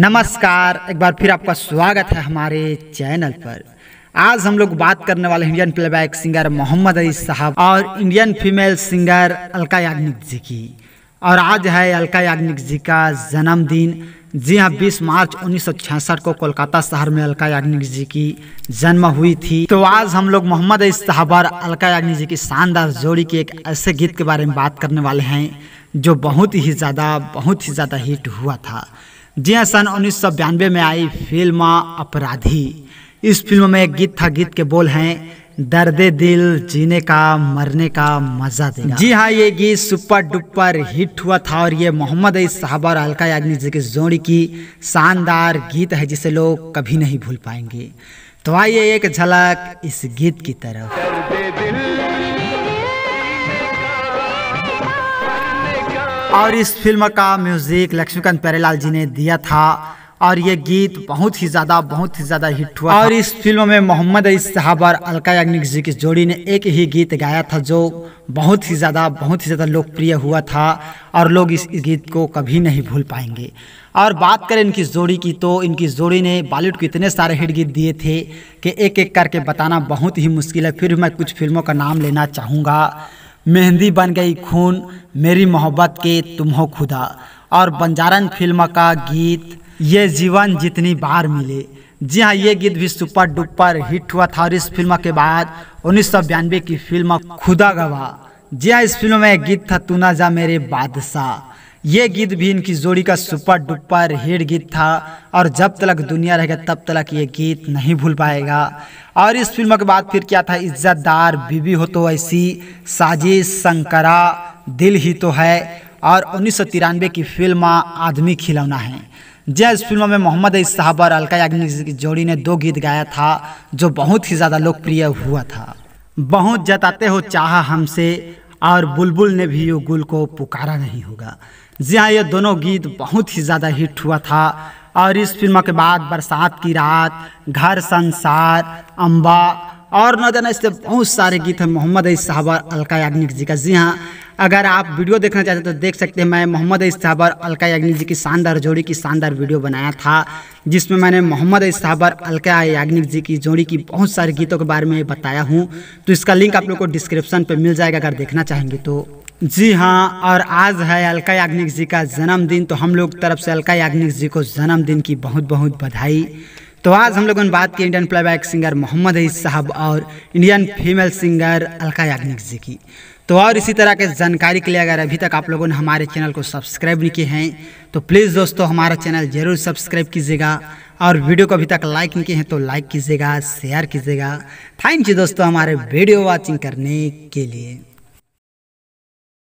नमस्कार एक बार फिर आपका स्वागत है हमारे चैनल पर आज हम लोग बात करने वाले Indian playback singer Mohammad Ali साहब और Indian female singer Alka Yagnik ji की और आज है अलका याग्निक जी का जन्मदिन जी हाँ 20 मार्च उन्नीस को कोलकाता शहर में अलका याग्निक जी की जन्म हुई थी तो आज हम लोग मोहम्मद अली साहब और अलका याग्निक जी की शानदार जोड़ी के एक ऐसे गीत के बारे में बात करने वाले हैं जो बहुत ही ज़्यादा बहुत ही ज़्यादा हिट हुआ था जी हाँ सन उन्नीस में आई फिल्म अपराधी इस फिल्म में एक गीत था गीत के बोल हैं दर्द दिल जीने का मरने का मजा देगा जी हाँ ये गीत सुपर डुपर हिट हुआ था और ये मोहम्मद अली साहब और अलका याग्निक जी की जोड़ी की शानदार गीत है जिसे लोग कभी नहीं भूल पाएंगे तो आइए एक झलक इस गीत की तरफ और इस फिल्म का म्यूजिक लक्ष्मीकांत प्यारेलाल जी ने दिया था और ये गीत बहुत ही ज्यादा बहुत ही ज्यादा हिट हुआ और इस फिल्म में मोहम्मद अली साहब और अलका याग्निक जी की जोड़ी ने एक ही गीत गाया था जो बहुत ही ज्यादा बहुत ही ज्यादा लोकप्रिय हुआ था और लोग इस गीत को कभी नहीं भूल पाएंगे और बात करें इनकी जोड़ी की तो इनकी जोड़ी ने बॉलीवुड को इतने सारे हिट गीत दिए थे कि एक एक करके बताना बहुत ही मुश्किल है फिर मैं कुछ फिल्मों का नाम लेना चाहूँगा मेहंदी बन गई खून मेरी मोहब्बत के तुम हो खुदा और बंजारन फिल्म का गीत ये जीवन जितनी बार मिले जी हाँ ये गीत भी सुपर डुपर हिट हुआ था और इस फिल्म के बाद उन्नीस की फिल्म खुदा गवा जी हाँ इस फिल्म में गीत था तू ना जा मेरे बादशाह ये गीत भी इनकी जोड़ी का सुपर डुपर हिट गीत था और जब तक दुनिया रहेगा तब तक ये गीत नहीं भूल पाएगा और इस फिल्म के बाद फिर क्या था इज्जतदार बीवी हो तो ऐसी साजिश शंकरा दिल ही तो है और उन्नीस की फिल्म आदमी खिलौना है जय इस फिल्म में मोहम्मद अली साहब और अलका याग्निक की जोड़ी ने दो गीत गाया था जो बहुत ही ज़्यादा लोकप्रिय हुआ था बहुत जताते हो चाह हमसे और बुलबुल ने भी यू गुल को पुकारा नहीं होगा जी हाँ ये दोनों गीत बहुत ही ज़्यादा हिट हुआ था और इस फिल्म के बाद बरसात की रात घर संसार अम्बा और न जाना इससे बहुत सारे गीत हैं मोहम्मद साहब और अलका याग्निक जी का जी हाँ अगर आप वीडियो देखना चाहते हैं तो देख सकते हैं मैं मोहम्मद इस्ताबर अलका याग्नि जी की शानदार जोड़ी की शानदार वीडियो बनाया था जिसमें मैंने मोहम्मद इस्ताबर अलका याग्निक जी की जोड़ी की बहुत सारे गीतों के बारे में बताया हूँ तो इसका लिंक आप लोग को डिस्क्रिप्शन पर मिल जाएगा अगर देखना चाहेंगे तो जी हाँ और आज है अलका याग्निक जी का जन्मदिन तो हम लोग तरफ से अलका याग्निक जी को जन्मदिन की बहुत बहुत बधाई तो आज हम लोगों ने बात की इंडियन प्लेबैक सिंगर मोहम्मद अई साहब और Indian female singer Alka Yagnik ji की तो और इसी तरह के जानकारी के लिए अगर अभी तक आप लोगों ने हमारे चैनल को सब्सक्राइब नहीं किए हैं तो प्लीज़ दोस्तों हमारा चैनल ज़रूर सब्सक्राइब कीजिएगा और वीडियो को अभी तक लाइक नहीं किए हैं तो लाइक कीजिएगा शेयर कीजिएगा थैंक यू दोस्तों हमारे वीडियो वॉचिंग करने के लिए